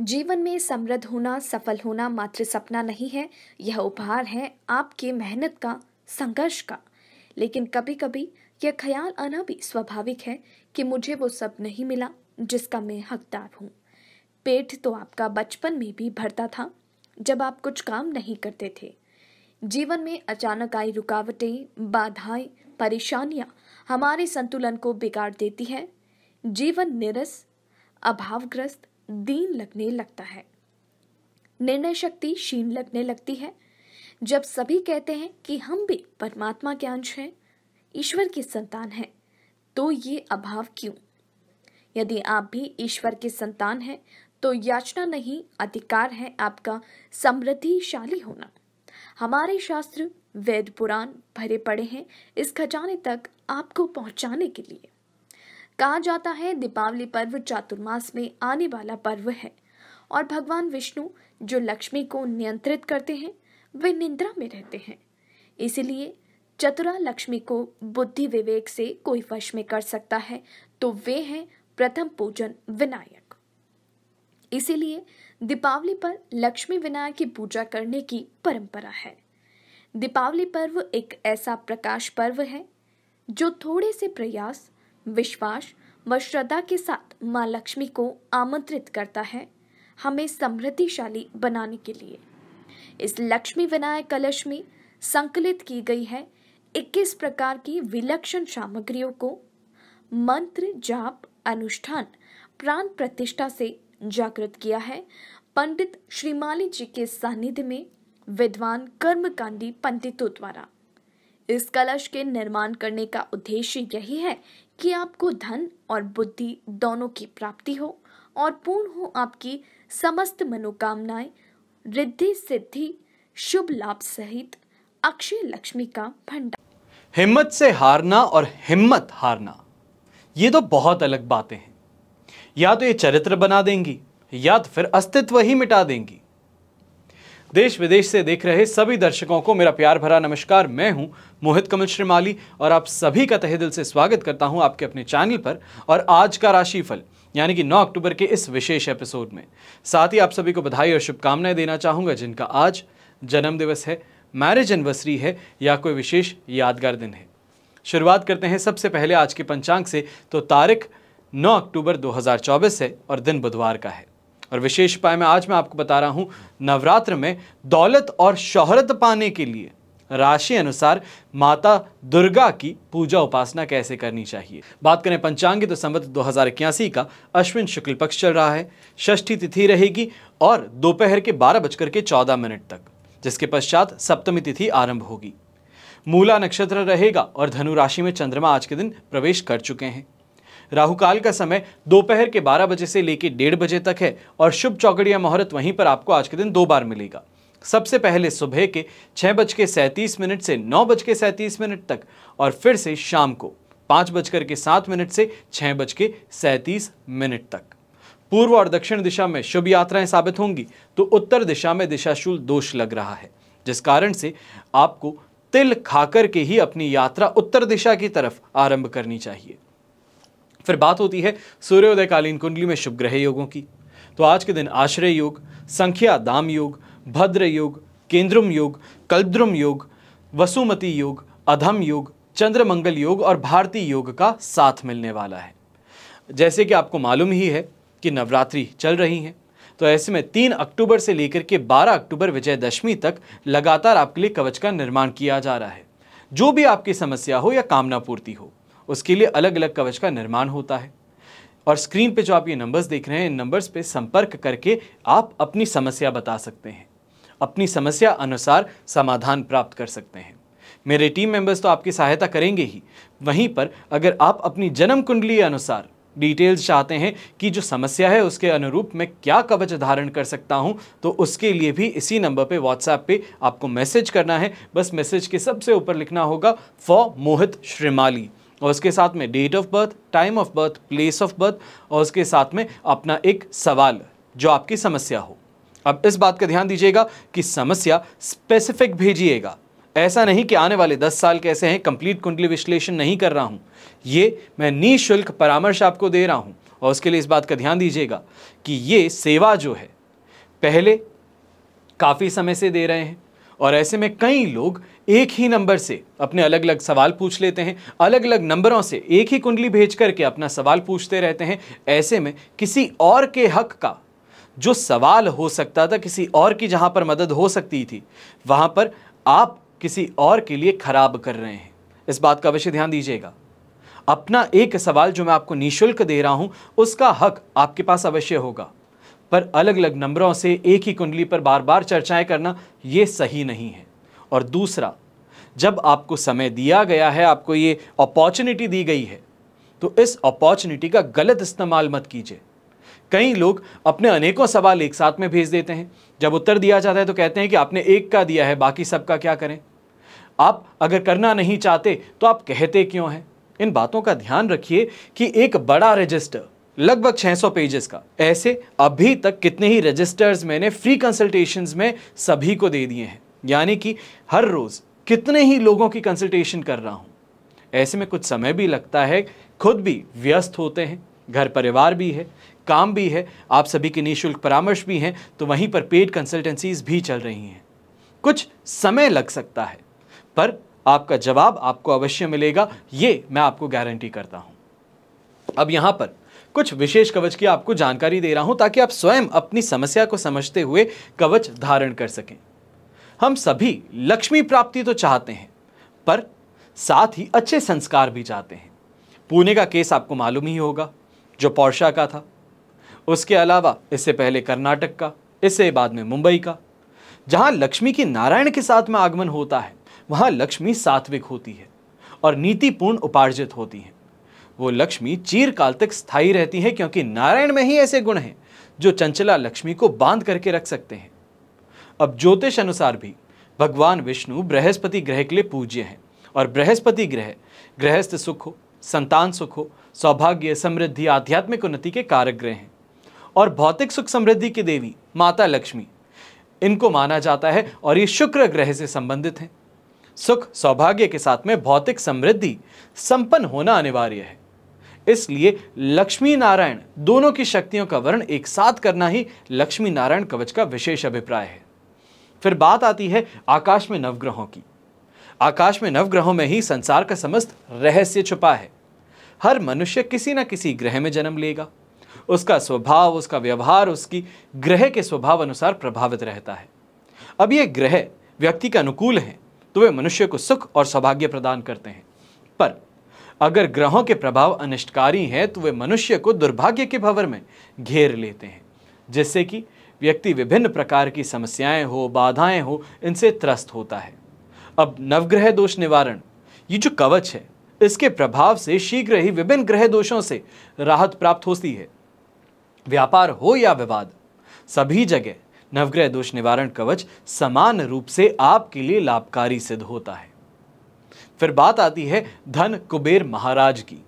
जीवन में समृद्ध होना सफल होना मात्र सपना नहीं है यह उपहार है आपके मेहनत का संघर्ष का लेकिन कभी कभी यह ख्याल आना भी स्वाभाविक है कि मुझे वो सब नहीं मिला जिसका मैं हकदार हूँ पेट तो आपका बचपन में भी भरता था जब आप कुछ काम नहीं करते थे जीवन में अचानक आई रुकावटें बाधाएं परेशानियां हमारे संतुलन को बिगाड़ देती हैं जीवन निरस अभावग्रस्त दीन लगने लगता है निर्णय शक्ति क्षीण लगने लगती है जब सभी कहते हैं कि हम भी परमात्मा के अंश हैं ईश्वर की संतान हैं तो ये अभाव क्यों यदि आप भी ईश्वर के संतान हैं तो याचना नहीं अधिकार है आपका समृद्धिशाली होना हमारे शास्त्र वेद पुराण भरे पड़े हैं इस खजाने तक आपको पहुंचाने के लिए कहा जाता है दीपावली पर्व चातुर्मास में आने वाला पर्व है और भगवान विष्णु जो लक्ष्मी को नियंत्रित करते हैं वे निंद्रा में रहते हैं इसलिए चतुरा लक्ष्मी को बुद्धि विवेक से कोई वश में कर सकता है तो वे हैं प्रथम पूजन विनायक इसीलिए दीपावली पर लक्ष्मी विनायक की पूजा करने की परंपरा है दीपावली पर्व एक ऐसा प्रकाश पर्व है जो थोड़े से प्रयास विश्वास व श्रद्धा के साथ माँ लक्ष्मी को आमंत्रित करता है हमें समृद्धिशाली बनाने के लिए इस लक्ष्मी विनायक कलश में संकलित की गई है 21 प्रकार की विलक्षण सामग्रियों को मंत्र जाप अनुष्ठान प्राण प्रतिष्ठा से जागृत किया है पंडित श्रीमाली जी के सानिध्य में विद्वान कर्मकांडी पंडितों द्वारा इस कलश के निर्माण करने का उद्देश्य यही है कि आपको धन और बुद्धि दोनों की प्राप्ति हो और पूर्ण हो आपकी समस्त मनोकामनाएं रिद्धि सिद्धि शुभ लाभ सहित अक्षय लक्ष्मी का भंडार हिम्मत से हारना और हिम्मत हारना ये तो बहुत अलग बातें हैं या तो ये चरित्र बना देंगी या तो फिर अस्तित्व ही मिटा देंगी देश विदेश से देख रहे सभी दर्शकों को मेरा प्यार भरा नमस्कार मैं हूं मोहित कमल श्रीमाली और आप सभी का तहे दिल से स्वागत करता हूं आपके अपने चैनल पर और आज का राशिफल यानी कि 9 अक्टूबर के इस विशेष एपिसोड में साथ ही आप सभी को बधाई और शुभकामनाएं देना चाहूँगा जिनका आज जन्मदिवस है मैरिज एनिवर्सरी है या कोई विशेष यादगार दिन है शुरुआत करते हैं सबसे पहले आज के पंचांग से तो तारीख 9 अक्टूबर 2024 है और दिन बुधवार का है और विशेष उपाय में आज मैं आपको बता रहा हूं नवरात्र में दौलत और शोहरत पाने के लिए राशि अनुसार माता दुर्गा की पूजा उपासना कैसे करनी चाहिए बात करें पंचांग तो संवत दो हजार इक्यासी का अश्विन शुक्ल पक्ष चल रहा है षष्ठी तिथि रहेगी और दोपहर के बारह बजकर के चौदह मिनट तक जिसके पश्चात सप्तमी तिथि आरंभ होगी मूला नक्षत्र रहेगा और धनु राशि में चंद्रमा आज के दिन प्रवेश कर चुके हैं राहुकाल का समय दोपहर के बारह बजे से लेकर डेढ़ बजे तक है और शुभ चौकड़िया मुहूर्त वहीं पर आपको आज के दिन दो बार मिलेगा सबसे पहले सुबह के छः बज के सैंतीस मिनट से नौ बज के सैंतीस मिनट तक और फिर से शाम को पाँच बजकर के सात मिनट से छः बज के सैंतीस मिनट तक पूर्व और दक्षिण दिशा में शुभ यात्राएं साबित होंगी तो उत्तर दिशा में दिशाशूल दोष लग रहा है जिस कारण से आपको तिल खाकर के ही अपनी यात्रा उत्तर दिशा की तरफ आरंभ करनी चाहिए फिर बात होती है सूर्योदयकालीन कुंडली में शुभ ग्रह योगों की तो आज के दिन आश्रय योग संख्या दाम योग भद्र योग केंद्रम योग कल्द्रुम योग वसुमती योग अधम योग चंद्रमंगल योग और भारतीय योग का साथ मिलने वाला है जैसे कि आपको मालूम ही है कि नवरात्रि चल रही हैं तो ऐसे में तीन अक्टूबर से लेकर के बारह अक्टूबर विजयदशमी तक लगातार आपके लिए कवच का निर्माण किया जा रहा है जो भी आपकी समस्या हो या कामना पूर्ति हो उसके लिए अलग अलग कवच का निर्माण होता है और स्क्रीन पे जो आप ये नंबर्स देख रहे हैं इन नंबर्स पे संपर्क करके आप अपनी समस्या बता सकते हैं अपनी समस्या अनुसार समाधान प्राप्त कर सकते हैं मेरे टीम मेंबर्स तो आपकी सहायता करेंगे ही वहीं पर अगर आप अपनी जन्म कुंडली अनुसार डिटेल्स चाहते हैं कि जो समस्या है उसके अनुरूप मैं क्या कवच धारण कर सकता हूं तो उसके लिए भी इसी नंबर पे व्हाट्सएप पे आपको मैसेज करना है बस मैसेज के सबसे ऊपर लिखना होगा फॉर मोहित श्रीमाली और उसके साथ में date of birth time of birth place of birth और उसके साथ में अपना एक सवाल जो आपकी समस्या हो अब इस बात का ध्यान दीजिएगा कि समस्या स्पेसिफिक भेजिएगा ऐसा नहीं कि आने वाले दस साल कैसे हैं कंप्लीट कुंडली विश्लेषण नहीं कर रहा हूं ये मैं निःशुल्क परामर्श आपको दे रहा हूँ और उसके लिए इस बात का ध्यान दीजिएगा कि ये सेवा जो है पहले काफ़ी समय से दे रहे हैं और ऐसे में कई लोग एक ही नंबर से अपने अलग अलग सवाल पूछ लेते हैं अलग अलग नंबरों से एक ही कुंडली भेज करके अपना सवाल पूछते रहते हैं ऐसे में किसी और के हक का जो सवाल हो सकता था किसी और की जहाँ पर मदद हो सकती थी वहाँ पर आप किसी और के लिए ख़राब कर रहे हैं इस बात का अवश्य ध्यान दीजिएगा अपना एक सवाल जो मैं आपको निःशुल्क दे रहा हूँ उसका हक आपके पास अवश्य होगा पर अलग अलग नंबरों से एक ही कुंडली पर बार बार चर्चाएं करना ये सही नहीं है और दूसरा जब आपको समय दिया गया है आपको ये अपॉर्चुनिटी दी गई है तो इस अपॉर्चुनिटी का गलत इस्तेमाल मत कीजिए कई लोग अपने अनेकों सवाल एक साथ में भेज देते हैं जब उत्तर दिया जाता है तो कहते हैं कि आपने एक का दिया है बाकी सबका क्या करें आप अगर करना नहीं चाहते तो आप कहते क्यों हैं इन बातों का ध्यान रखिए कि एक बड़ा रजिस्टर लगभग 600 पेजेस का ऐसे अभी तक कितने ही रजिस्टर्स मैंने फ्री कंसल्टेशंस में सभी को दे दिए हैं यानी कि हर रोज़ कितने ही लोगों की कंसल्टेशन कर रहा हूं ऐसे में कुछ समय भी लगता है खुद भी व्यस्त होते हैं घर परिवार भी है काम भी है आप सभी के निःशुल्क परामर्श भी हैं तो वहीं पर पेड कंसल्टेंसीज भी चल रही हैं कुछ समय लग सकता है पर आपका जवाब आपको अवश्य मिलेगा ये मैं आपको गारंटी करता हूँ अब यहाँ पर कुछ विशेष कवच की आपको जानकारी दे रहा हूँ ताकि आप स्वयं अपनी समस्या को समझते हुए कवच धारण कर सकें हम सभी लक्ष्मी प्राप्ति तो चाहते हैं पर साथ ही अच्छे संस्कार भी चाहते हैं पुणे का केस आपको मालूम ही होगा जो पौर्शा का था उसके अलावा इससे पहले कर्नाटक का इससे बाद में मुंबई का जहाँ लक्ष्मी की नारायण के साथ में आगमन होता है वहाँ लक्ष्मी सात्विक होती है और नीतिपूर्ण उपार्जित होती है वो लक्ष्मी चीरकाल तक स्थायी रहती है क्योंकि नारायण में ही ऐसे गुण हैं जो चंचला लक्ष्मी को बांध करके रख सकते हैं अब ज्योतिष अनुसार भी भगवान विष्णु बृहस्पति ग्रह के लिए पूज्य हैं और बृहस्पति ग्रह गृहस्थ सुख हो संतान सुख हो सौभाग्य समृद्धि आध्यात्मिक उन्नति के कारक ग्रह हैं और भौतिक सुख समृद्धि की देवी माता लक्ष्मी इनको माना जाता है और ये शुक्र ग्रह से संबंधित हैं सुख सौभाग्य के साथ में भौतिक समृद्धि संपन्न होना अनिवार्य है इसलिए लक्ष्मी नारायण दोनों की शक्तियों का वर्ण एक साथ करना ही लक्ष्मी नारायण कवच का विशेष अभिप्राय है फिर बात आती है आकाश में नवग्रहों की आकाश में नवग्रहों में ही संसार का समस्त रहस्य छुपा है हर मनुष्य किसी न किसी ग्रह में जन्म लेगा उसका स्वभाव उसका व्यवहार उसकी ग्रह के स्वभाव अनुसार प्रभावित रहता है अब ये ग्रह व्यक्ति के अनुकूल हैं तो वे मनुष्य को सुख और सौभाग्य प्रदान करते हैं पर अगर ग्रहों के प्रभाव अनिष्टकारी हैं तो वे मनुष्य को दुर्भाग्य के भवर में घेर लेते हैं जिससे कि व्यक्ति विभिन्न प्रकार की समस्याएं हो बाधाएं हो इनसे त्रस्त होता है अब नवग्रह दोष निवारण ये जो कवच है इसके प्रभाव से शीघ्र ही विभिन्न ग्रह दोषों से राहत प्राप्त होती है व्यापार हो या विवाद सभी जगह नवग्रह दोष निवारण कवच समान रूप से आपके लिए लाभकारी सिद्ध होता है फिर बात आती है धन कुबेर महाराज की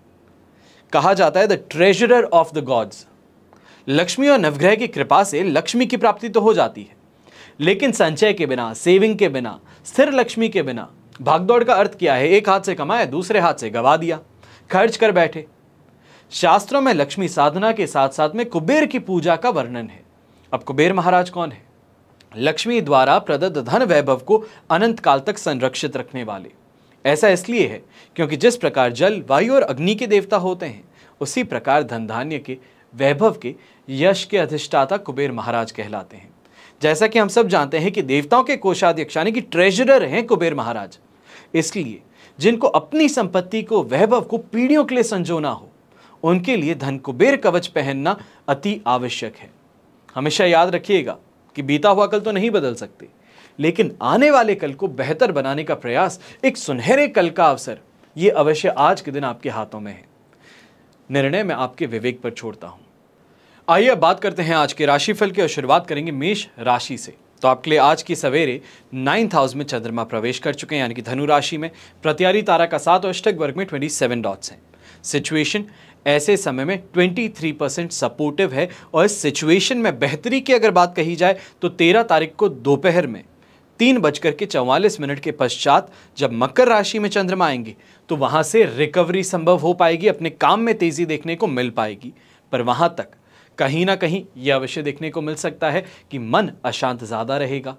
कहा जाता है the treasurer of the gods Lakshmi और नवग्रह की कृपा से लक्ष्मी की प्राप्ति तो हो जाती है लेकिन संचय के बिना सेविंग के बिना स्थिर लक्ष्मी के बिना भागदौड़ का अर्थ क्या है एक हाथ से कमाया दूसरे हाथ से गवा दिया खर्च कर बैठे शास्त्रों में लक्ष्मी साधना के साथ साथ में कुबेर की पूजा का वर्णन है अब कुबेर महाराज कौन है लक्ष्मी द्वारा प्रदत्त धन वैभव को अनंत काल तक संरक्षित रखने वाले ऐसा इसलिए है क्योंकि जिस प्रकार जल वायु और अग्नि के देवता होते हैं उसी प्रकार धन धान्य के वैभव के यश के अधिष्ठाता कुबेर महाराज कहलाते हैं जैसा कि हम सब जानते हैं कि देवताओं के कोषाध्यक्ष यानी कि ट्रेजरर हैं कुबेर महाराज इसलिए जिनको अपनी संपत्ति को वैभव को पीढ़ियों के लिए संजोना हो उनके लिए धन कुबेर कवच पहनना अति आवश्यक है हमेशा याद रखिएगा कि बीता हुआ कल तो नहीं बदल सकते लेकिन आने वाले कल को बेहतर बनाने का प्रयास एक सुनहरे कल का अवसर ये अवश्य आज के दिन आपके हाथों में है निर्णय मैं आपके विवेक पर छोड़ता हूं आइए अब बात करते हैं आज के राशिफल की और शुरुआत करेंगे मेष राशि से तो आपके लिए आज की सवेरे नाइन्थ हाउस में चंद्रमा प्रवेश कर चुके हैं यानी कि धनु राशि में प्रत्यारी तारा का साथ और अष्टक वर्ग में ट्वेंटी सेवन डॉट्स हैं सिचुएशन ऐसे समय में ट्वेंटी थ्री परसेंट सपोर्टिव है और इस सिचुएशन में बेहतरी की अगर बात कही जाए तो तेरह तारीख को दोपहर में तीन बजकर के चौवालीस मिनट के पश्चात जब मकर राशि में चंद्रमा आएंगे तो वहाँ से रिकवरी संभव हो पाएगी अपने काम में तेज़ी देखने को मिल पाएगी पर वहाँ तक कहीं ना कहीं यह अवश्य देखने को मिल सकता है कि मन अशांत ज़्यादा रहेगा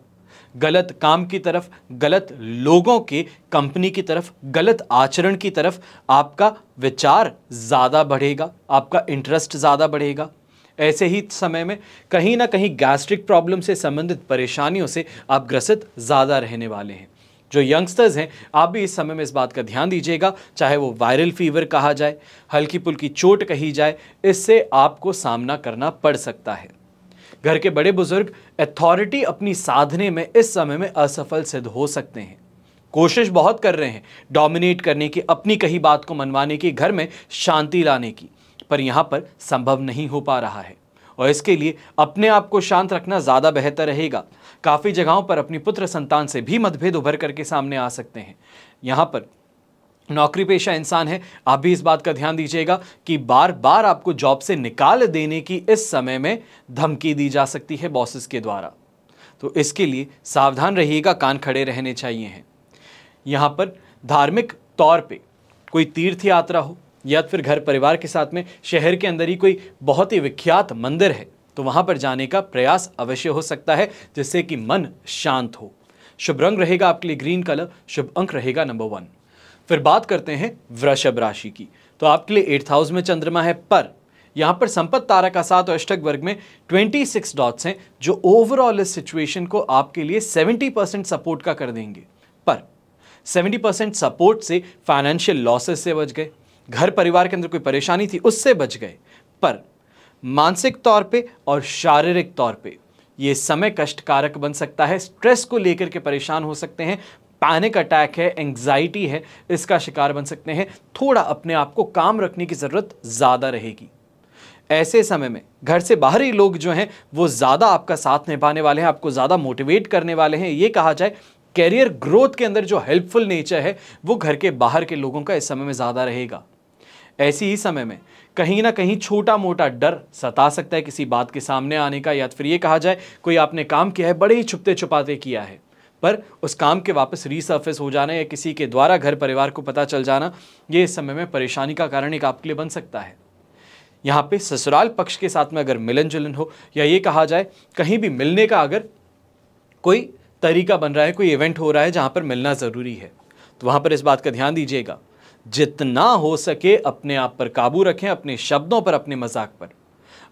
गलत काम की तरफ गलत लोगों के कंपनी की तरफ गलत आचरण की तरफ आपका विचार ज़्यादा बढ़ेगा आपका इंटरेस्ट ज़्यादा बढ़ेगा ऐसे ही समय में कहीं ना कहीं गैस्ट्रिक प्रॉब्लम से संबंधित परेशानियों से आप ग्रसित ज़्यादा रहने वाले हैं जो यंगस्टर्स हैं आप भी इस समय में इस बात का ध्यान दीजिएगा चाहे वो वायरल फीवर कहा जाए हल्की पुल्की चोट कही जाए इससे आपको सामना करना पड़ सकता है घर के बड़े बुजुर्ग अथॉरिटी अपनी साधने में इस समय में असफल सिद्ध हो सकते हैं कोशिश बहुत कर रहे हैं डोमिनेट करने की अपनी कही बात को मनवाने की घर में शांति लाने की पर यहाँ पर संभव नहीं हो पा रहा है और इसके लिए अपने आप को शांत रखना ज़्यादा बेहतर रहेगा काफ़ी जगहों पर अपनी पुत्र संतान से भी मतभेद उभर करके सामने आ सकते हैं यहाँ पर नौकरी पेशा इंसान है आप भी इस बात का ध्यान दीजिएगा कि बार बार आपको जॉब से निकाल देने की इस समय में धमकी दी जा सकती है बॉसेस के द्वारा तो इसके लिए सावधान रहिएगा कान खड़े रहने चाहिए हैं यहाँ पर धार्मिक तौर पे कोई तीर्थ यात्रा हो या फिर घर परिवार के साथ में शहर के अंदर ही कोई बहुत ही विख्यात मंदिर है तो वहां पर जाने का प्रयास अवश्य हो सकता है जिससे कि मन शांत हो शुभ रंग रहेगा आपके लिए ग्रीन कलर शुभ अंक रहेगा नंबर वन फिर बात करते हैं वृषभ राशि की तो आपके लिए एट्थ हाउस में चंद्रमा है पर यहां पर संपत तारा का साथ और अष्टक वर्ग में 26 डॉट्स हैं जो ओवरऑल इस सिचुएशन को आपके लिए 70 परसेंट सपोर्ट का कर देंगे पर 70 परसेंट सपोर्ट से फाइनेंशियल लॉसेस से बच गए घर परिवार के अंदर कोई परेशानी थी उससे बच गए पर मानसिक तौर पे और शारीरिक तौर पे ये समय कष्टकारक बन सकता है स्ट्रेस को लेकर के परेशान हो सकते हैं पैनिक अटैक है एंग्जाइटी है इसका शिकार बन सकते हैं थोड़ा अपने आप को काम रखने की ज़रूरत ज़्यादा रहेगी ऐसे समय में घर से बाहरी लोग जो हैं वो ज़्यादा आपका साथ निभाने वाले हैं आपको ज़्यादा मोटिवेट करने वाले हैं ये कहा जाए कैरियर ग्रोथ के अंदर जो हेल्पफुल नेचर है वो घर के बाहर के लोगों का इस समय में ज़्यादा रहेगा ऐसी ही समय में कहीं ना कहीं छोटा मोटा डर सता सकता है किसी बात के सामने आने का या तो फिर ये कहा जाए कोई आपने काम किया है बड़े ही छुपते छुपाते किया है पर उस काम के वापस रीसर्फेस हो जाना या किसी के द्वारा घर परिवार को पता चल जाना ये इस समय में परेशानी का कारण एक आपके लिए बन सकता है यहाँ पे ससुराल पक्ष के साथ में अगर मिलन जुलन हो या ये कहा जाए कहीं भी मिलने का अगर कोई तरीका बन रहा है कोई इवेंट हो रहा है जहाँ पर मिलना ज़रूरी है तो वहाँ पर इस बात का ध्यान दीजिएगा जितना हो सके अपने आप पर काबू रखें अपने शब्दों पर अपने मजाक पर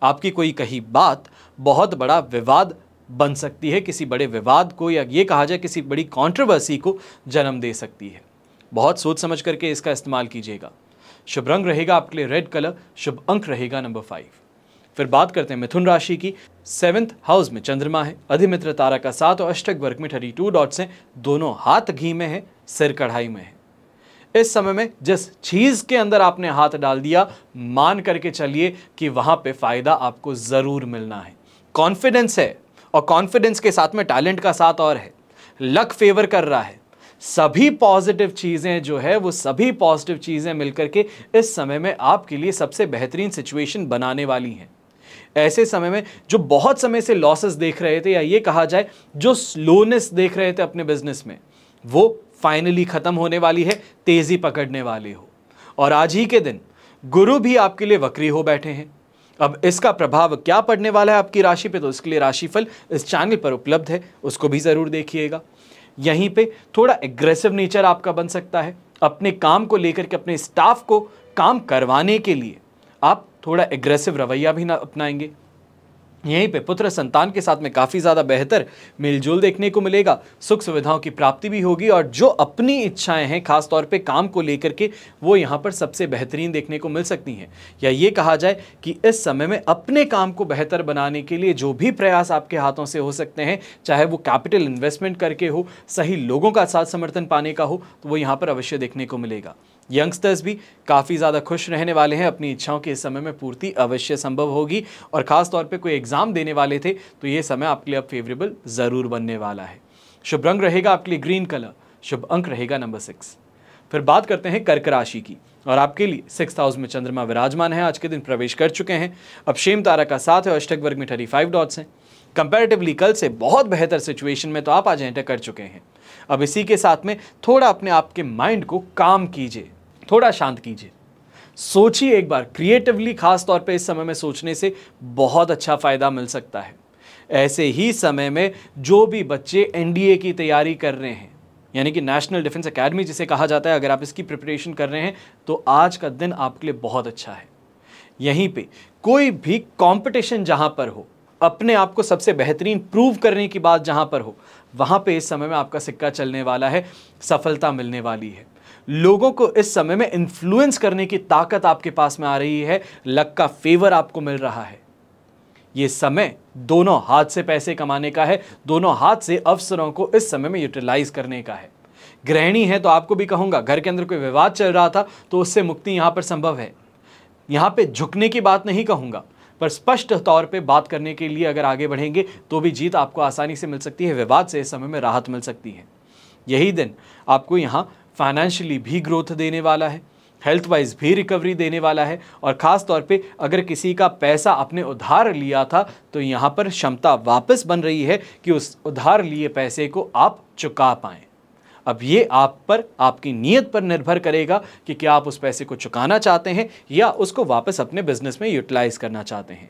आपकी कोई कही बात बहुत बड़ा विवाद बन सकती है किसी बड़े विवाद को या ये कहा जाए किसी बड़ी कंट्रोवर्सी को जन्म दे सकती है बहुत सोच समझ करके इसका इस्तेमाल कीजिएगा शुभ रंग रहेगा आपके लिए रेड कलर शुभ अंक रहेगा नंबर फाइव फिर बात करते हैं मिथुन राशि की सेवेंथ हाउस में चंद्रमा है अधिमित्र तारा का साथ और अष्टक वर्ग में थर्टी टू डॉट्स हैं दोनों हाथ घी में हैं सिर कढ़ाई में है इस समय में जिस चीज़ के अंदर आपने हाथ डाल दिया मान करके चलिए कि वहां पे फ़ायदा आपको ज़रूर मिलना है कॉन्फिडेंस है और कॉन्फिडेंस के साथ में टैलेंट का साथ और है लक फेवर कर रहा है सभी पॉजिटिव चीज़ें जो है वो सभी पॉजिटिव चीज़ें मिलकर के इस समय में आपके लिए सबसे बेहतरीन सिचुएशन बनाने वाली हैं ऐसे समय में जो बहुत समय से लॉसेस देख रहे थे या ये कहा जाए जो स्लोनेस देख रहे थे अपने बिजनेस में वो फाइनली ख़त्म होने वाली है तेज़ी पकड़ने वाली हो और आज ही के दिन गुरु भी आपके लिए वक्री हो बैठे हैं अब इसका प्रभाव क्या पड़ने वाला है आपकी राशि पे तो इसके लिए राशिफल इस चैनल पर उपलब्ध है उसको भी ज़रूर देखिएगा यहीं पे थोड़ा एग्रेसिव नेचर आपका बन सकता है अपने काम को लेकर के अपने स्टाफ को काम करवाने के लिए आप थोड़ा एग्रेसिव रवैया भी ना अपनाएंगे यहीं पे पुत्र संतान के साथ में काफ़ी ज़्यादा बेहतर मिलजुल देखने को मिलेगा सुख सुविधाओं की प्राप्ति भी होगी और जो अपनी इच्छाएं हैं खास तौर पे काम को लेकर के वो यहाँ पर सबसे बेहतरीन देखने को मिल सकती हैं या ये कहा जाए कि इस समय में अपने काम को बेहतर बनाने के लिए जो भी प्रयास आपके हाथों से हो सकते हैं चाहे वो कैपिटल इन्वेस्टमेंट करके हो सही लोगों का साथ समर्थन पाने का हो तो वो यहाँ पर अवश्य देखने को मिलेगा यंगस्टर्स भी काफ़ी ज़्यादा खुश रहने वाले हैं अपनी इच्छाओं के इस समय में पूर्ति अवश्य संभव होगी और ख़ास तौर पे कोई एग्ज़ाम देने वाले थे तो ये समय आपके लिए अब फेवरेबल ज़रूर बनने वाला है शुभ रंग रहेगा आपके लिए ग्रीन कलर शुभ अंक रहेगा नंबर सिक्स फिर बात करते हैं कर्क राशि की और आपके लिए सिक्स हाउस में चंद्रमा विराजमान है आज के दिन प्रवेश कर चुके हैं अब शेम तारा का साथ है अष्टक वर्ग में थर्टी फाइव डॉट्स हैं कंपैरेटिवली कल से बहुत बेहतर सिचुएशन में तो आप आज एंटर कर चुके हैं अब इसी के साथ में थोड़ा अपने आपके माइंड को काम कीजिए थोड़ा शांत कीजिए सोचिए एक बार क्रिएटिवली खास तौर पे इस समय में सोचने से बहुत अच्छा फ़ायदा मिल सकता है ऐसे ही समय में जो भी बच्चे एनडीए की तैयारी कर रहे हैं यानी कि नेशनल डिफेंस अकेडमी जिसे कहा जाता है अगर आप इसकी प्रिपरेशन कर रहे हैं तो आज का दिन आपके लिए बहुत अच्छा है यहीं पे कोई भी कंपटीशन जहां पर हो अपने आप को सबसे बेहतरीन प्रूव करने की बात जहां पर हो वहां पे इस समय में आपका सिक्का चलने वाला है सफलता मिलने वाली है लोगों को इस समय में इन्फ्लुएंस करने की ताकत आपके पास में आ रही है लक का फेवर आपको मिल रहा है ये समय दोनों हाथ से पैसे कमाने का है दोनों हाथ से अवसरों को इस समय में यूटिलाइज करने का है गृहिणी है तो आपको भी कहूँगा घर के अंदर कोई विवाद चल रहा था तो उससे मुक्ति यहां पर संभव है यहां पे झुकने की बात नहीं कहूँगा पर स्पष्ट तौर पे बात करने के लिए अगर आगे बढ़ेंगे तो भी जीत आपको आसानी से मिल सकती है विवाद से इस समय में राहत मिल सकती है यही दिन आपको यहाँ फाइनेंशियली भी ग्रोथ देने वाला है हेल्थ वाइज भी रिकवरी देने वाला है और ख़ास तौर पे अगर किसी का पैसा आपने उधार लिया था तो यहाँ पर क्षमता वापस बन रही है कि उस उधार लिए पैसे को आप चुका पाएँ अब ये आप पर आपकी नीयत पर निर्भर करेगा कि क्या आप उस पैसे को चुकाना चाहते हैं या उसको वापस अपने बिजनेस में यूटिलाइज़ करना चाहते हैं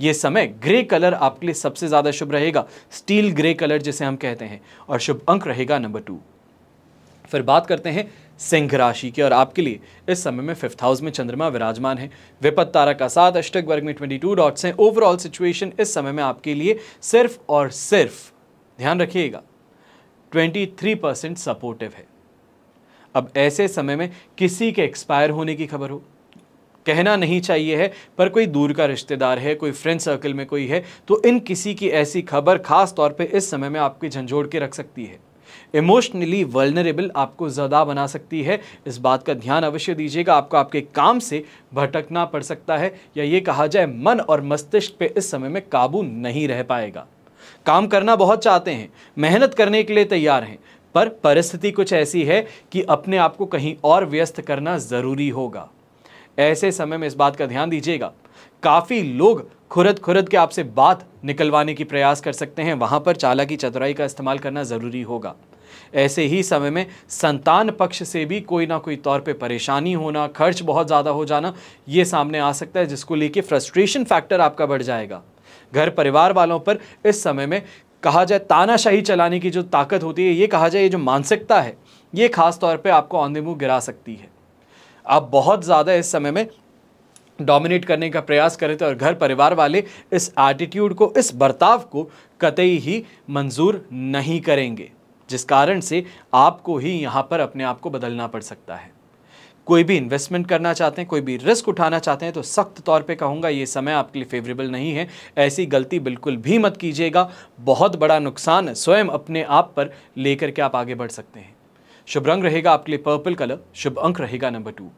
ये समय ग्रे कलर आपके लिए सबसे ज़्यादा शुभ रहेगा स्टील ग्रे कलर जिसे हम कहते हैं और शुभ अंक रहेगा नंबर टू फिर बात करते हैं सिंह राशि की और आपके लिए इस समय में फिफ्थ हाउस में चंद्रमा विराजमान है विपत तारा का साथ अष्टक वर्ग में ट्वेंटी टू डॉट्स हैं ओवरऑल सिचुएशन इस समय में आपके लिए सिर्फ और सिर्फ ध्यान रखिएगा ट्वेंटी थ्री परसेंट सपोर्टिव है अब ऐसे समय में किसी के एक्सपायर होने की खबर हो कहना नहीं चाहिए है पर कोई दूर का रिश्तेदार है कोई फ्रेंड सर्कल में कोई है तो इन किसी की ऐसी खबर खास तौर पे इस समय में आपके झंझोड़ के रख सकती है इमोशनली वर्नरेबल आपको ज़्यादा बना सकती है इस बात का ध्यान अवश्य दीजिएगा आपको आपके काम से भटकना पड़ सकता है या ये कहा जाए मन और मस्तिष्क पे इस समय में काबू नहीं रह पाएगा काम करना बहुत चाहते हैं मेहनत करने के लिए तैयार हैं पर परिस्थिति कुछ ऐसी है कि अपने आप को कहीं और व्यस्त करना ज़रूरी होगा ऐसे समय में इस बात का ध्यान दीजिएगा काफ़ी लोग खुरद खुरद के आपसे बात निकलवाने की प्रयास कर सकते हैं वहाँ पर चाला की चतुराई का इस्तेमाल करना ज़रूरी होगा ऐसे ही समय में संतान पक्ष से भी कोई ना कोई तौर पे परेशानी होना खर्च बहुत ज़्यादा हो जाना ये सामने आ सकता है जिसको लेके फ्रस्ट्रेशन फैक्टर आपका बढ़ जाएगा घर परिवार वालों पर इस समय में कहा जाए तानाशाही चलाने की जो ताकत होती है ये कहा जाए ये जो मानसिकता है ये खास तौर पे आपको औंधे मुँह गिरा सकती है आप बहुत ज़्यादा इस समय में डोमिनेट करने का प्रयास करें तो और घर परिवार वाले इस एटीट्यूड को इस बर्ताव को कतई ही मंजूर नहीं करेंगे जिस कारण से आपको ही यहाँ पर अपने आप को बदलना पड़ सकता है कोई भी इन्वेस्टमेंट करना चाहते हैं कोई भी रिस्क उठाना चाहते हैं तो सख्त तौर पे कहूँगा ये समय आपके लिए फेवरेबल नहीं है ऐसी गलती बिल्कुल भी मत कीजिएगा बहुत बड़ा नुकसान स्वयं अपने आप पर लेकर के आप आगे बढ़ सकते हैं शुभ रंग रहेगा आपके लिए पर्पल कलर शुभ अंक रहेगा नंबर टू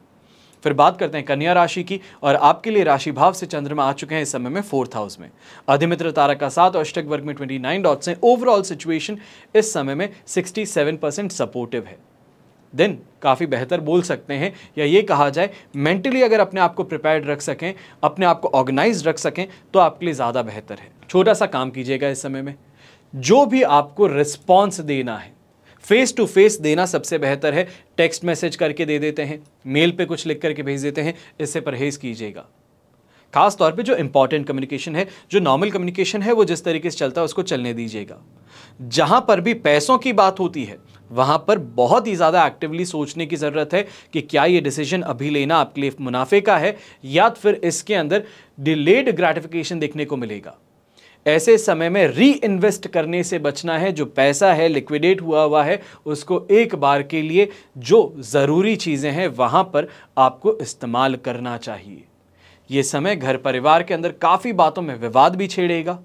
फिर बात करते हैं कन्या राशि की और आपके लिए राशि भाव से चंद्रमा आ चुके हैं इस समय में फोर्थ हाउस में अधिमित्र तारा का साथ और अष्टक वर्ग में ट्वेंटी नाइन डॉट्स हैं ओवरऑल सिचुएशन इस समय में सिक्सटी सेवन परसेंट सपोर्टिव है देन काफ़ी बेहतर बोल सकते हैं या ये कहा जाए मेंटली अगर अपने आप को प्रिपेयर्ड रख सकें अपने आप को ऑर्गेनाइज रख सकें तो आपके लिए ज़्यादा बेहतर है छोटा सा काम कीजिएगा इस समय में जो भी आपको रिस्पॉन्स देना है फेस टू फेस देना सबसे बेहतर है टेक्स्ट मैसेज करके दे देते हैं मेल पे कुछ लिख करके भेज देते हैं इससे परहेज़ कीजिएगा खास तौर पे जो इंपॉर्टेंट कम्युनिकेशन है जो नॉर्मल कम्युनिकेशन है वो जिस तरीके से चलता है उसको चलने दीजिएगा जहां पर भी पैसों की बात होती है वहां पर बहुत ही ज़्यादा एक्टिवली सोचने की ज़रूरत है कि क्या ये डिसीजन अभी लेना आपके लिए मुनाफे का है या फिर इसके अंदर डिलेड ग्रेटिफिकेशन देखने को मिलेगा ऐसे समय में री इन्वेस्ट करने से बचना है जो पैसा है लिक्विडेट हुआ हुआ है उसको एक बार के लिए जो ज़रूरी चीज़ें हैं वहाँ पर आपको इस्तेमाल करना चाहिए ये समय घर परिवार के अंदर काफ़ी बातों में विवाद भी छेड़ेगा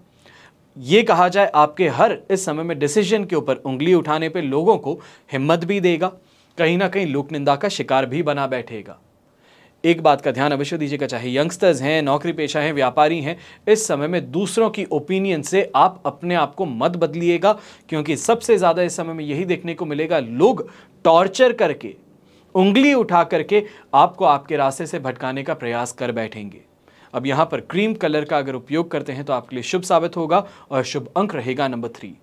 ये कहा जाए आपके हर इस समय में डिसीजन के ऊपर उंगली उठाने पर लोगों को हिम्मत भी देगा कहीं ना कहीं लोक निंदा का शिकार भी बना बैठेगा एक बात का ध्यान अवश्य दीजिएगा चाहे यंगस्टर्स हैं नौकरी पेशा हैं व्यापारी हैं इस समय में दूसरों की ओपिनियन से आप अपने आप को मत बदलिएगा क्योंकि सबसे ज़्यादा इस समय में यही देखने को मिलेगा लोग टॉर्चर करके उंगली उठा करके आपको आपके रास्ते से भटकाने का प्रयास कर बैठेंगे अब यहाँ पर क्रीम कलर का अगर उपयोग करते हैं तो आपके लिए शुभ साबित होगा और शुभ अंक रहेगा नंबर थ्री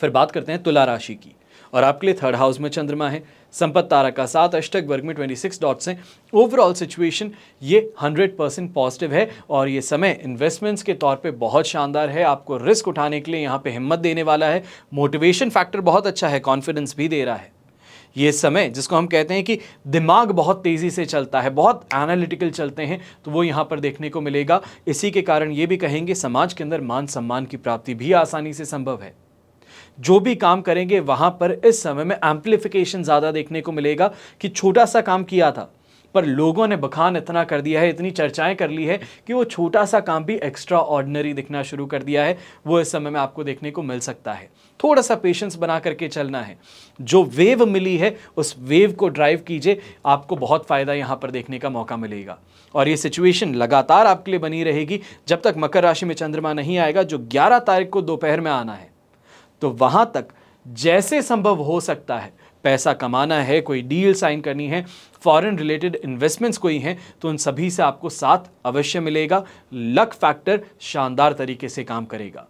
फिर बात करते हैं तुला राशि की और आपके लिए थर्ड हाउस में चंद्रमा है संपत तारा का साथ अष्टक वर्ग में 26 डॉट्स हैं ओवरऑल सिचुएशन ये 100 परसेंट पॉजिटिव है और ये समय इन्वेस्टमेंट्स के तौर पे बहुत शानदार है आपको रिस्क उठाने के लिए यहाँ पे हिम्मत देने वाला है मोटिवेशन फैक्टर बहुत अच्छा है कॉन्फिडेंस भी दे रहा है ये समय जिसको हम कहते हैं कि दिमाग बहुत तेज़ी से चलता है बहुत एनालिटिकल चलते हैं तो वो यहाँ पर देखने को मिलेगा इसी के कारण ये भी कहेंगे समाज के अंदर मान सम्मान की प्राप्ति भी आसानी से संभव है जो भी काम करेंगे वहाँ पर इस समय में एम्पलीफिकेशन ज़्यादा देखने को मिलेगा कि छोटा सा काम किया था पर लोगों ने बखान इतना कर दिया है इतनी चर्चाएं कर ली है कि वो छोटा सा काम भी एक्स्ट्रा ऑर्डनरी दिखना शुरू कर दिया है वो इस समय में आपको देखने को मिल सकता है थोड़ा सा पेशेंस बना करके चलना है जो वेव मिली है उस वेव को ड्राइव कीजिए आपको बहुत फ़ायदा यहाँ पर देखने का मौका मिलेगा और ये सिचुएशन लगातार आपके लिए बनी रहेगी जब तक मकर राशि में चंद्रमा नहीं आएगा जो ग्यारह तारीख को दोपहर में आना है तो वहाँ तक जैसे संभव हो सकता है पैसा कमाना है कोई डील साइन करनी है फॉरेन रिलेटेड इन्वेस्टमेंट्स कोई हैं तो उन सभी से आपको साथ अवश्य मिलेगा लक फैक्टर शानदार तरीके से काम करेगा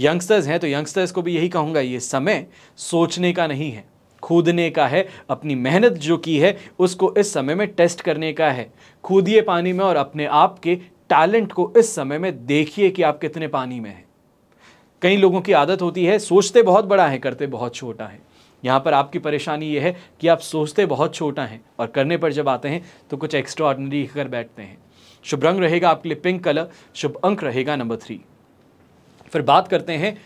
यंगस्टर्स हैं तो यंगस्टर्स को भी यही कहूँगा ये समय सोचने का नहीं है खोदने का है अपनी मेहनत जो की है उसको इस समय में टेस्ट करने का है खोदिए पानी में और अपने आप के टैलेंट को इस समय में देखिए कि आप कितने पानी में हैं कई लोगों की आदत होती है सोचते बहुत बड़ा है करते बहुत छोटा है यहाँ पर आपकी परेशानी ये है कि आप सोचते बहुत छोटा हैं और करने पर जब आते हैं तो कुछ एक्स्ट्रा ऑर्डनरी कर बैठते हैं शुभ रंग रहेगा आपके लिए पिंक कलर शुभ अंक रहेगा नंबर थ्री फिर बात करते हैं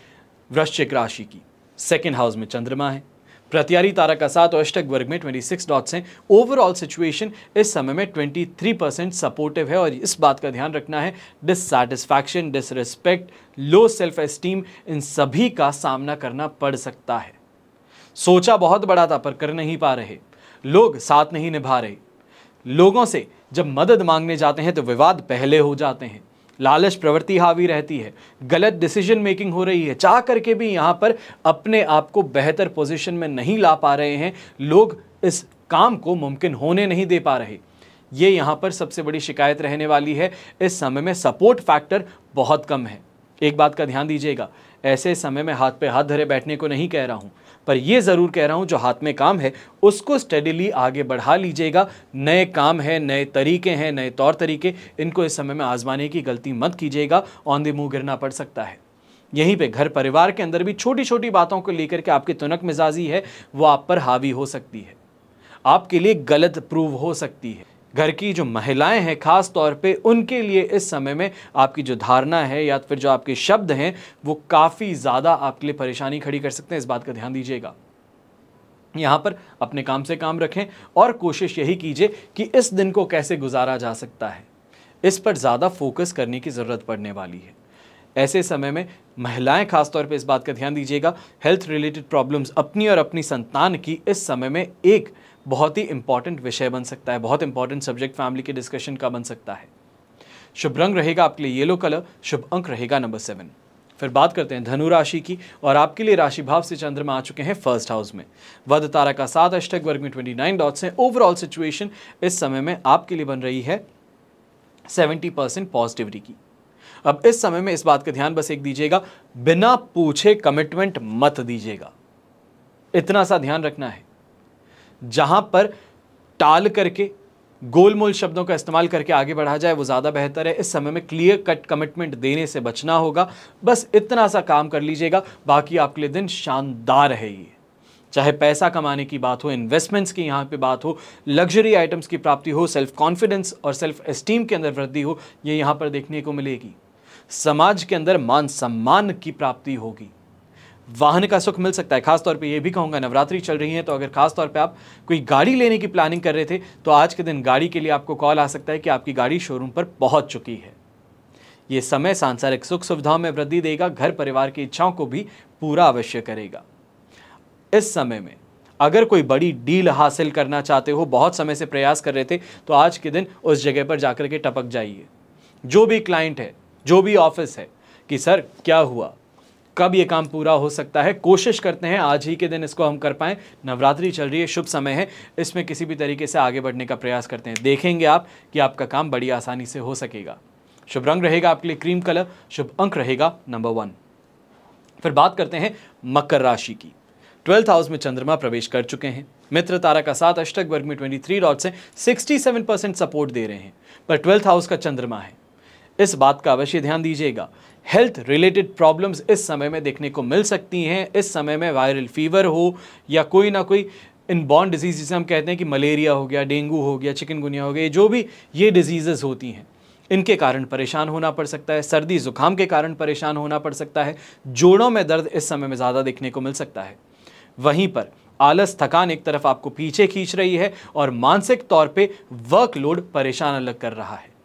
वृश्चिक राशि की सेकेंड हाउस में चंद्रमा है प्रत्यारी तारा का साथ और अष्टक वर्ग में 26 डॉट्स हैं ओवरऑल सिचुएशन इस समय में 23 परसेंट सपोर्टिव है और इस बात का ध्यान रखना है dissatisfaction disrespect low self esteem इन सभी का सामना करना पड़ सकता है सोचा बहुत बड़ा था पर कर नहीं पा रहे लोग साथ नहीं निभा रहे लोगों से जब मदद मांगने जाते हैं तो विवाद पहले हो जाते हैं लालच प्रवृत्ति हावी रहती है गलत डिसीजन मेकिंग हो रही है चाह करके भी यहाँ पर अपने आप को बेहतर पोजिशन में नहीं ला पा रहे हैं लोग इस काम को मुमकिन होने नहीं दे पा रहे ये यहाँ पर सबसे बड़ी शिकायत रहने वाली है इस समय में सपोर्ट फैक्टर बहुत कम है एक बात का ध्यान दीजिएगा ऐसे समय में हाथ पे हाथ धरे बैठने को नहीं कह रहा हूँ पर यह ज़रूर कह रहा हूँ जो हाथ में काम है उसको स्टडीली आगे बढ़ा लीजिएगा नए काम है नए तरीके हैं नए तौर तरीके इनको इस समय में आजमाने की गलती मत कीजिएगा ऑन द मुँह गिरना पड़ सकता है यहीं पे घर परिवार के अंदर भी छोटी छोटी बातों को लेकर के आपकी तुनक मिजाजी है वो आप पर हावी हो सकती है आपके लिए गलत प्रूव हो सकती है घर की जो महिलाएं हैं ख़ास तौर पे उनके लिए इस समय में आपकी जो धारणा है या फिर जो आपके शब्द हैं वो काफ़ी ज़्यादा आपके लिए परेशानी खड़ी कर सकते हैं इस बात का ध्यान दीजिएगा यहाँ पर अपने काम से काम रखें और कोशिश यही कीजिए कि इस दिन को कैसे गुजारा जा सकता है इस पर ज़्यादा फोकस करने की ज़रूरत पड़ने वाली है ऐसे समय में महिलाएं खासतौर पर इस बात का ध्यान दीजिएगा हेल्थ रिलेटेड प्रॉब्लम्स अपनी और अपनी संतान की इस समय में एक बहुत ही इंपॉर्टेंट विषय बन सकता है बहुत इंपॉर्टेंट सब्जेक्ट फैमिली के डिस्कशन का बन सकता है शुभ रंग रहेगा आपके लिए येलो कलर शुभ अंक रहेगा नंबर सेवन फिर बात करते हैं धनु राशि की और आपके लिए राशि भाव से चंद्रमा आ चुके हैं फर्स्ट हाउस में वध तारा का सात अष्टक वर्ग में ट्वेंटी नाइन डॉट्स हैं ओवरऑल सिचुएशन इस समय में आपके लिए बन रही है सेवेंटी परसेंट पॉजिटिविटी की अब इस समय में इस बात का ध्यान बस एक दीजिएगा बिना पूछे कमिटमेंट मत दीजिएगा इतना सा ध्यान रखना है जहाँ पर टाल करके गोलमोल शब्दों का इस्तेमाल करके आगे बढ़ा जाए वो ज़्यादा बेहतर है इस समय में क्लियर कट कमिटमेंट देने से बचना होगा बस इतना सा काम कर लीजिएगा बाकी आपके लिए दिन शानदार है ये चाहे पैसा कमाने की बात हो इन्वेस्टमेंट्स की यहाँ पे बात हो लग्जरी आइटम्स की प्राप्ति हो सेल्फ कॉन्फिडेंस और सेल्फ एस्टीम के अंदर वृद्धि हो ये यहाँ पर देखने को मिलेगी समाज के अंदर मान सम्मान की प्राप्ति होगी वाहन का सुख मिल सकता है खासतौर पे ये भी कहूँगा नवरात्रि चल रही है तो अगर खासतौर पे आप कोई गाड़ी लेने की प्लानिंग कर रहे थे तो आज के दिन गाड़ी के लिए आपको कॉल आ सकता है कि आपकी गाड़ी शोरूम पर पहुँच चुकी है ये समय सांसारिक सुख सुविधाओं में वृद्धि देगा घर परिवार की इच्छाओं को भी पूरा अवश्य करेगा इस समय में अगर कोई बड़ी डील हासिल करना चाहते हो बहुत समय से प्रयास कर रहे थे तो आज के दिन उस जगह पर जाकर के टपक जाइए जो भी क्लाइंट है जो भी ऑफिस है कि सर क्या हुआ कब ये काम पूरा हो सकता है कोशिश करते हैं आज ही के दिन इसको हम कर पाएँ नवरात्रि चल रही है शुभ समय है इसमें किसी भी तरीके से आगे बढ़ने का प्रयास करते हैं देखेंगे आप कि आपका काम बड़ी आसानी से हो सकेगा शुभ रंग रहेगा आपके लिए क्रीम कलर शुभ अंक रहेगा नंबर वन फिर बात करते हैं मकर राशि की ट्वेल्थ हाउस में चंद्रमा प्रवेश कर चुके हैं मित्र तारा का साथ अष्टक वर्ग में 23 डॉट से 67 परसेंट सपोर्ट दे रहे हैं पर ट्वेल्थ हाउस का चंद्रमा है इस बात का अवश्य ध्यान दीजिएगा हेल्थ रिलेटेड प्रॉब्लम्स इस समय में देखने को मिल सकती हैं इस समय में वायरल फीवर हो या कोई ना कोई इन बॉर्न डिजीज़ जिसे हम कहते हैं कि मलेरिया हो गया डेंगू हो गया चिकनगुनिया हो गया जो भी ये डिजीज़ होती हैं इनके कारण परेशान होना पड़ सकता है सर्दी ज़ुकाम के कारण परेशान होना पड़ सकता है जोड़ों में दर्द इस समय में ज़्यादा देखने को मिल सकता है वहीं पर आलस थकान एक तरफ आपको पीछे खींच रही है और मानसिक तौर पे वर्कलोड परेशान अलग कर रहा है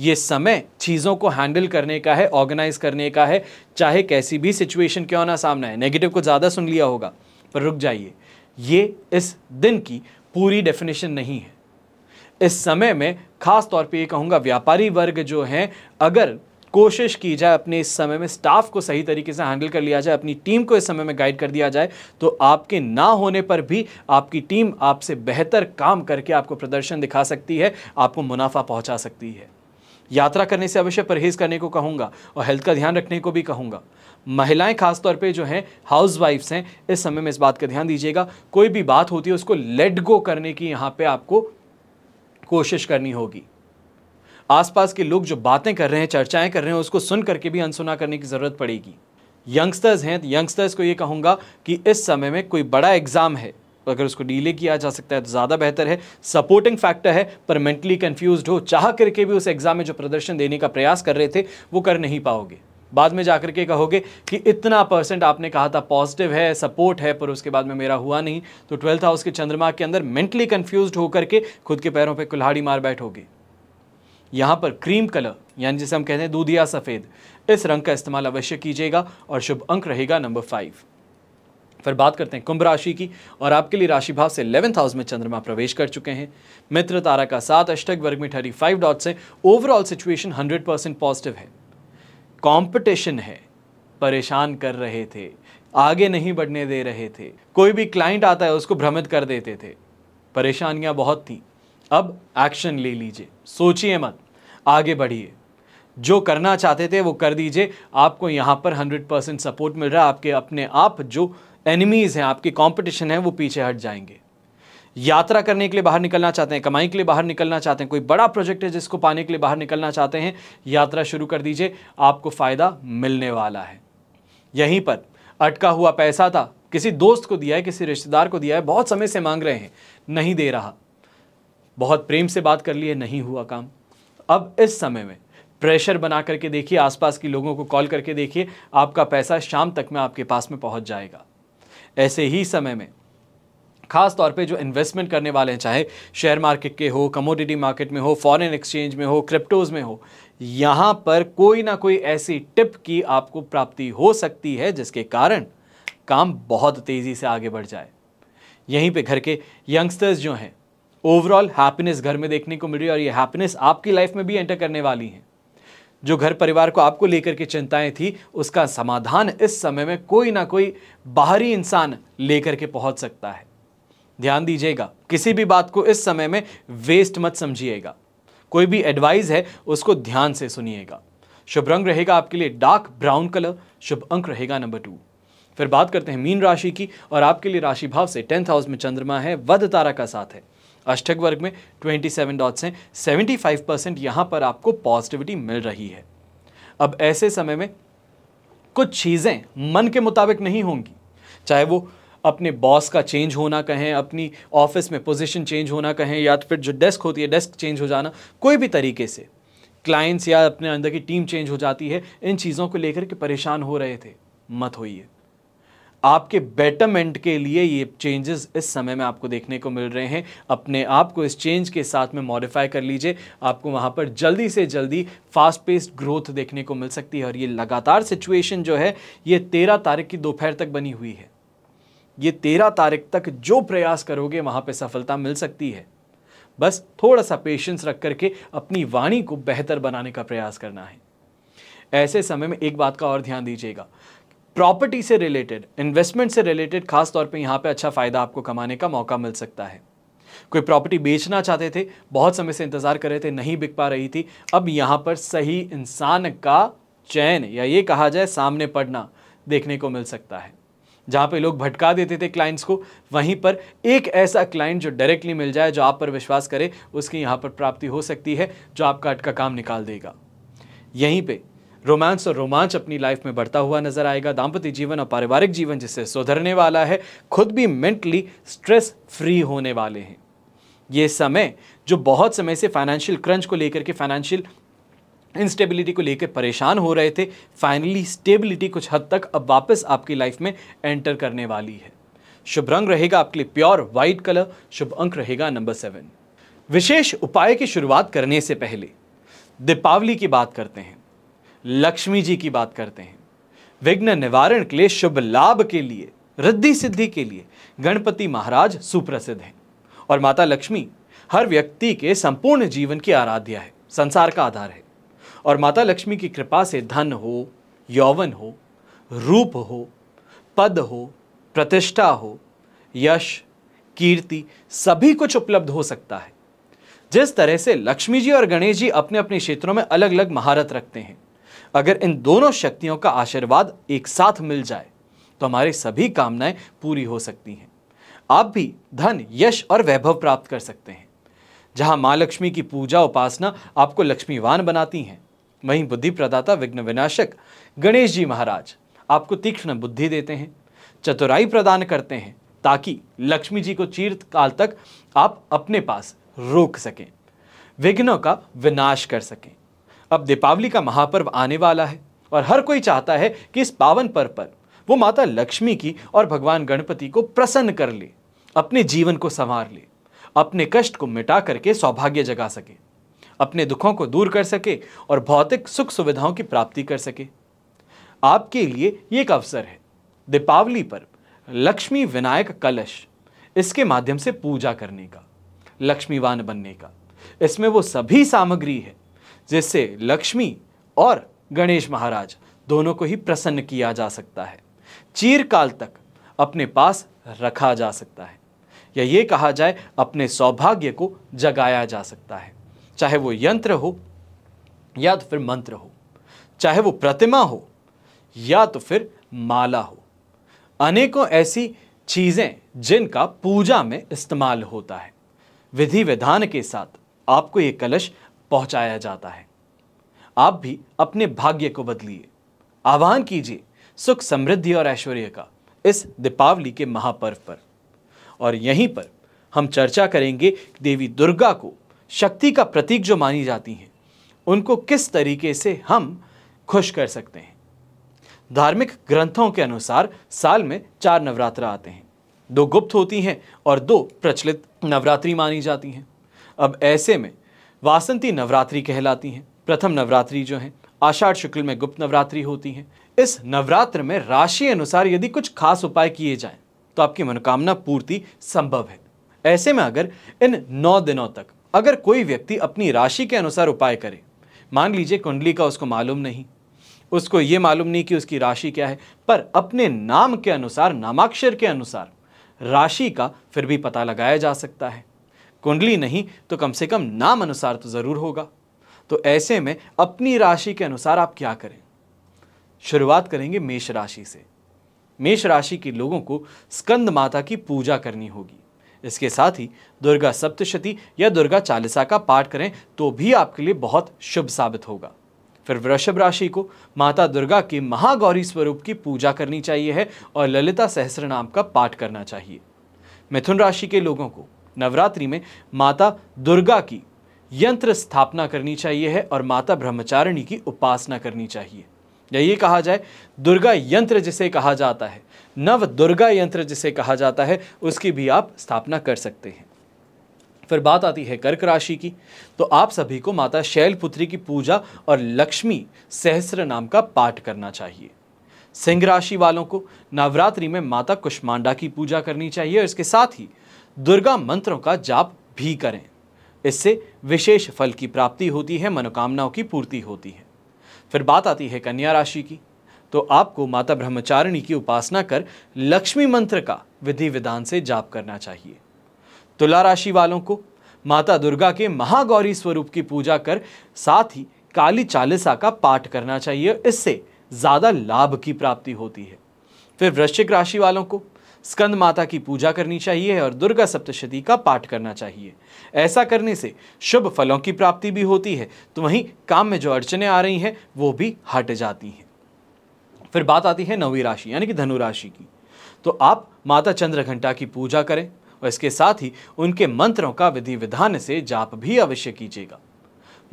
ये समय चीज़ों को हैंडल करने का है ऑर्गेनाइज करने का है चाहे कैसी भी सिचुएशन क्यों ना सामना है नेगेटिव को ज़्यादा सुन लिया होगा पर रुक जाइए ये इस दिन की पूरी डेफिनेशन नहीं है इस समय में खास तौर पे ये कहूँगा व्यापारी वर्ग जो हैं अगर कोशिश की जाए अपने इस समय में स्टाफ को सही तरीके से हैंडल कर लिया जाए अपनी टीम को इस समय में गाइड कर दिया जाए तो आपके ना होने पर भी आपकी टीम आपसे बेहतर काम करके आपको प्रदर्शन दिखा सकती है आपको मुनाफा पहुंचा सकती है यात्रा करने से अवश्य परहेज़ करने को कहूँगा और हेल्थ का ध्यान रखने को भी कहूँगा महिलाएं खासतौर पे जो हैं हाउस वाइफ्स हैं इस समय में इस बात का ध्यान दीजिएगा कोई भी बात होती है उसको लेट गो करने की यहाँ पे आपको कोशिश करनी होगी आसपास के लोग जो बातें कर रहे हैं चर्चाएं कर रहे हैं उसको सुन करके भी अनसुना करने की ज़रूरत पड़ेगी यंगस्टर्स हैं तो यंगस्टर्स को ये कहूँगा कि इस समय में कोई बड़ा एग्ज़ाम है तो अगर उसको डीले किया जा सकता है तो ज़्यादा बेहतर है सपोर्टिंग फैक्टर है पर मेंटली कन्फ्यूज हो चाह करके भी उस एग्ज़ाम में जो प्रदर्शन देने का प्रयास कर रहे थे वो कर नहीं पाओगे बाद में जाकर के कहोगे कि इतना परसेंट आपने कहा था पॉजिटिव है सपोर्ट है पर उसके बाद में मेरा हुआ नहीं तो ट्वेल्थ हाउस के चंद्रमा के अंदर मेंटली कन्फ्यूज होकर के खुद के पैरों पर पे कुल्हाड़ी मार बैठोगे यहाँ पर क्रीम कलर यानी जिसे हम कहते हैं दूधिया सफ़ेद इस रंग का इस्तेमाल अवश्य कीजिएगा और शुभ अंक रहेगा नंबर फाइव फिर बात करते हैं कुंभ राशि की और आपके लिए राशि भाव से इलेवंथ हाउस में चंद्रमा प्रवेश कर चुके हैं मित्र तारा का सात अष्टक वर्ग में थर्टी फाइव डॉट से overall situation hundred percent positive है कॉम्पिटिशन है परेशान कर रहे थे आगे नहीं बढ़ने दे रहे थे कोई भी क्लाइंट आता है उसको भ्रमित कर देते थे परेशानियां बहुत थी अब एक्शन ले लीजिए सोचिए मत आगे बढ़िए जो करना चाहते थे वो कर दीजिए आपको यहाँ पर 100 परसेंट सपोर्ट मिल रहा है आपके अपने आप जो एनिमीज़ हैं आपके कॉम्पिटिशन है वो पीछे हट जाएंगे यात्रा करने के लिए बाहर निकलना चाहते हैं कमाई के लिए बाहर निकलना चाहते हैं कोई बड़ा प्रोजेक्ट है जिसको पाने के लिए बाहर निकलना चाहते हैं यात्रा शुरू कर दीजिए आपको फ़ायदा मिलने वाला है यहीं पर अटका हुआ पैसा था किसी दोस्त को दिया है किसी रिश्तेदार को दिया है बहुत समय से मांग रहे हैं नहीं दे रहा बहुत प्रेम से बात कर लिए नहीं हुआ काम अब इस समय में प्रेशर बना करके देखिए आसपास के लोगों को कॉल करके देखिए आपका पैसा शाम तक में आपके पास में पहुंच जाएगा ऐसे ही समय में खास तौर पे जो इन्वेस्टमेंट करने वाले हैं चाहे शेयर मार्केट के हो कमोडिटी मार्केट में हो फॉरेन एक्सचेंज में हो क्रिप्टोज़ में हो यहाँ पर कोई ना कोई ऐसी टिप की आपको प्राप्ति हो सकती है जिसके कारण काम बहुत तेज़ी से आगे बढ़ जाए यहीं पे घर के यंगस्टर्स जो हैं ओवरऑल हैप्पीनेस घर में देखने को मिल रही है और ये हैप्पीनेस आपकी लाइफ में भी एंटर करने वाली हैं जो घर परिवार को आपको लेकर के चिंताएं थी उसका समाधान इस समय में कोई ना कोई बाहरी इंसान लेकर के पहुंच सकता है ध्यान दीजिएगा किसी भी बात को इस समय में वेस्ट मत समझिएगा कोई भी एडवाइस है उसको ध्यान से सुनिएगा शुभ रंग रहेगा आपके लिए डार्क ब्राउन कलर शुभ अंक रहेगा नंबर टू फिर बात करते हैं मीन राशि की और आपके लिए राशि भाव से टेंथ हाउस में चंद्रमा है वध तारा का साथ है अष्टक वर्ग में 27 डॉट्स हैं 75 परसेंट यहाँ पर आपको पॉजिटिविटी मिल रही है अब ऐसे समय में कुछ चीज़ें मन के मुताबिक नहीं होंगी चाहे वो अपने बॉस का चेंज होना कहें अपनी ऑफिस में पोजीशन चेंज होना कहें या तो फिर जो डेस्क होती है डेस्क चेंज हो जाना कोई भी तरीके से क्लाइंट्स या अपने अंदर की टीम चेंज हो जाती है इन चीज़ों को लेकर के परेशान हो रहे थे मत होइए आपके बेटरमेंट के लिए ये चेंजेस इस समय में आपको देखने को मिल रहे हैं अपने आप को इस चेंज के साथ में मॉडिफाई कर लीजिए आपको वहाँ पर जल्दी से जल्दी फास्ट पेस्ड ग्रोथ देखने को मिल सकती है और ये लगातार सिचुएशन जो है ये तेरह तारीख की दोपहर तक बनी हुई है ये तेरह तारीख तक जो प्रयास करोगे वहाँ पर सफलता मिल सकती है बस थोड़ा सा पेशेंस रख करके अपनी वाणी को बेहतर बनाने का प्रयास करना है ऐसे समय में एक बात का और ध्यान दीजिएगा प्रॉपर्टी से रिलेटेड इन्वेस्टमेंट से रिलेटेड खास तौर पे यहाँ पे अच्छा फ़ायदा आपको कमाने का मौका मिल सकता है कोई प्रॉपर्टी बेचना चाहते थे बहुत समय से इंतज़ार कर रहे थे नहीं बिक पा रही थी अब यहाँ पर सही इंसान का चयन या ये कहा जाए सामने पड़ना देखने को मिल सकता है जहाँ पे लोग भटका देते थे क्लाइंट्स को वहीं पर एक ऐसा क्लाइंट जो डायरेक्टली मिल जाए जो आप पर विश्वास करे उसकी यहाँ पर प्राप्ति हो सकती है जो आपका अटका काम निकाल देगा यहीं पे रोमांस और रोमांच अपनी लाइफ में बढ़ता हुआ नजर आएगा दाम्पत्य जीवन और पारिवारिक जीवन जिससे सुधरने वाला है खुद भी मेंटली स्ट्रेस फ्री होने वाले हैं ये समय जो बहुत समय से फाइनेंशियल क्रंच को लेकर के फाइनेंशियल इंस्टेबिलिटी को लेकर परेशान हो रहे थे फाइनली स्टेबिलिटी कुछ हद तक अब वापस आपकी लाइफ में एंटर करने वाली है शुभ रंग रहेगा आपके लिए प्योर वाइट कलर शुभ अंक रहेगा नंबर सेवन विशेष उपाय की शुरुआत करने से पहले दीपावली की बात करते हैं लक्ष्मी जी की बात करते हैं विघ्न निवारण के लिए शुभ लाभ के लिए रिद्धि सिद्धि के लिए गणपति महाराज सुप्रसिद्ध हैं और माता लक्ष्मी हर व्यक्ति के संपूर्ण जीवन की आराध्या है संसार का आधार है और माता लक्ष्मी की कृपा से धन हो यौवन हो रूप हो पद हो प्रतिष्ठा हो यश कीर्ति सभी कुछ उपलब्ध हो सकता है जिस तरह से लक्ष्मी जी और गणेश जी अपने अपने क्षेत्रों में अलग अलग महारत रखते हैं अगर इन दोनों शक्तियों का आशीर्वाद एक साथ मिल जाए तो हमारी सभी कामनाएं पूरी हो सकती हैं आप भी धन यश और वैभव प्राप्त कर सकते हैं जहां माँ लक्ष्मी की पूजा उपासना आपको लक्ष्मीवान बनाती हैं वहीं बुद्धि प्रदाता विघ्न विनाशक गणेश जी महाराज आपको तीक्ष्ण बुद्धि देते हैं चतुराई प्रदान करते हैं ताकि लक्ष्मी जी को चीर्थकाल तक आप अपने पास रोक सकें विघ्नों का विनाश कर सकें अब दीपावली का महापर्व आने वाला है और हर कोई चाहता है कि इस पावन पर्व पर वो माता लक्ष्मी की और भगवान गणपति को प्रसन्न कर ले अपने जीवन को संवार ले अपने कष्ट को मिटा करके सौभाग्य जगा सके अपने दुखों को दूर कर सके और भौतिक सुख सुविधाओं की प्राप्ति कर सके आपके लिए ये एक अवसर है दीपावली पर लक्ष्मी विनायक कलश इसके माध्यम से पूजा करने का लक्ष्मीवान बनने का इसमें वो सभी सामग्री है जिससे लक्ष्मी और गणेश महाराज दोनों को ही प्रसन्न किया जा सकता है चीरकाल तक अपने पास रखा जा सकता है या ये कहा जाए अपने सौभाग्य को जगाया जा सकता है चाहे वो यंत्र हो या तो फिर मंत्र हो चाहे वो प्रतिमा हो या तो फिर माला हो अनेकों ऐसी चीज़ें जिनका पूजा में इस्तेमाल होता है विधि विधान के साथ आपको ये कलश पहुंचाया जाता है आप भी अपने भाग्य को बदलिए आह्वान कीजिए सुख समृद्धि और ऐश्वर्य का इस दीपावली के महापर्व पर और यहीं पर हम चर्चा करेंगे देवी दुर्गा को शक्ति का प्रतीक जो मानी जाती हैं उनको किस तरीके से हम खुश कर सकते हैं धार्मिक ग्रंथों के अनुसार साल में चार नवरात्र आते हैं दो गुप्त होती हैं और दो प्रचलित नवरात्रि मानी जाती हैं अब ऐसे में वासंती नवरात्रि कहलाती हैं प्रथम नवरात्रि जो है आषाढ़ शुक्ल में गुप्त नवरात्रि होती है इस नवरात्र में राशि अनुसार यदि कुछ खास उपाय किए जाएं तो आपकी मनोकामना पूर्ति संभव है ऐसे में अगर इन नौ दिनों तक अगर कोई व्यक्ति अपनी राशि के अनुसार उपाय करे मान लीजिए कुंडली का उसको मालूम नहीं उसको ये मालूम नहीं कि उसकी राशि क्या है पर अपने नाम के अनुसार नामाक्षर के अनुसार राशि का फिर भी पता लगाया जा सकता है कुंडली नहीं तो कम से कम नाम अनुसार तो ज़रूर होगा तो ऐसे में अपनी राशि के अनुसार आप क्या करें शुरुआत करेंगे मेष राशि से मेष राशि के लोगों को स्कंद माता की पूजा करनी होगी इसके साथ ही दुर्गा सप्तशती या दुर्गा चालीसा का पाठ करें तो भी आपके लिए बहुत शुभ साबित होगा फिर वृषभ राशि को माता दुर्गा के महागौरी स्वरूप की पूजा करनी चाहिए है और ललिता सहस्र नाम का पाठ करना चाहिए मिथुन राशि के लोगों को नवरात्रि में माता दुर्गा की यंत्र स्थापना करनी चाहिए है और माता ब्रह्मचारिणी की उपासना करनी चाहिए या ये कहा जाए दुर्गा यंत्र जिसे कहा जाता है नव दुर्गा यंत्र जिसे कहा जाता है उसकी भी आप स्थापना कर सकते हैं फिर बात आती है कर्क राशि की तो आप सभी को माता शैलपुत्री की पूजा और लक्ष्मी सहस्र नाम का पाठ करना चाहिए सिंह राशि वालों को नवरात्रि में माता कुष्मांडा की पूजा करनी चाहिए और इसके साथ ही दुर्गा मंत्रों का जाप भी करें इससे विशेष फल की प्राप्ति होती है मनोकामनाओं की पूर्ति होती है फिर बात आती है कन्या राशि की तो आपको माता ब्रह्मचारिणी की उपासना कर लक्ष्मी मंत्र का विधि विधान से जाप करना चाहिए तुला राशि वालों को माता दुर्गा के महागौरी स्वरूप की पूजा कर साथ ही काली चालीसा का पाठ करना चाहिए इससे ज़्यादा लाभ की प्राप्ति होती है फिर वृश्चिक राशि वालों को स्कंद माता की पूजा करनी चाहिए और दुर्गा सप्तशती का पाठ करना चाहिए ऐसा करने से शुभ फलों की प्राप्ति भी होती है तो वहीं काम में जो अड़चने आ रही हैं वो भी हट जाती हैं फिर बात आती है नवी राशि यानी कि धनु राशि की तो आप माता चंद्र घंटा की पूजा करें और इसके साथ ही उनके मंत्रों का विधि विधान से जाप भी अवश्य कीजिएगा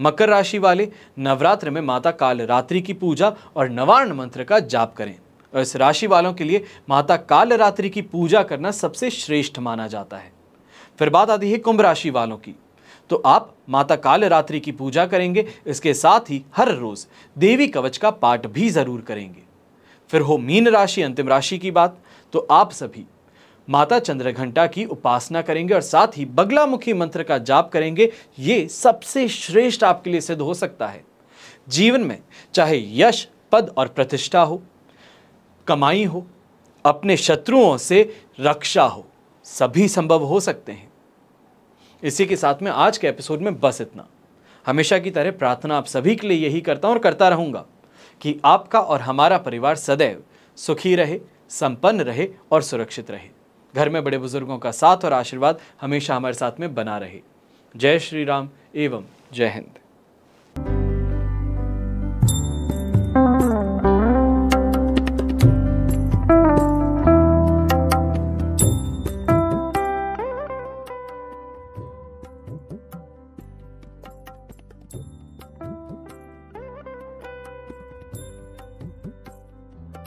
मकर राशि वाले नवरात्र में माता कालरात्रि की पूजा और नवार्ण मंत्र का जाप करें इस राशि वालों के लिए माता कालरात्रि की पूजा करना सबसे श्रेष्ठ माना जाता है फिर बात आती है कुंभ राशि वालों की तो आप माता कालरात्रि की पूजा करेंगे इसके साथ ही हर रोज़ देवी कवच का पाठ भी ज़रूर करेंगे फिर हो मीन राशि अंतिम राशि की बात तो आप सभी माता चंद्रघंटा की उपासना करेंगे और साथ ही बगला मुखी मंत्र का जाप करेंगे ये सबसे श्रेष्ठ आपके लिए सिद्ध हो सकता है जीवन में चाहे यश पद और प्रतिष्ठा हो कमाई हो अपने शत्रुओं से रक्षा हो सभी संभव हो सकते हैं इसी के साथ में आज के एपिसोड में बस इतना हमेशा की तरह प्रार्थना आप सभी के लिए यही करता हूँ और करता रहूंगा कि आपका और हमारा परिवार सदैव सुखी रहे संपन्न रहे और सुरक्षित रहे घर में बड़े बुजुर्गों का साथ और आशीर्वाद हमेशा हमारे साथ में बना रहे जय श्री राम एवं जय हिंद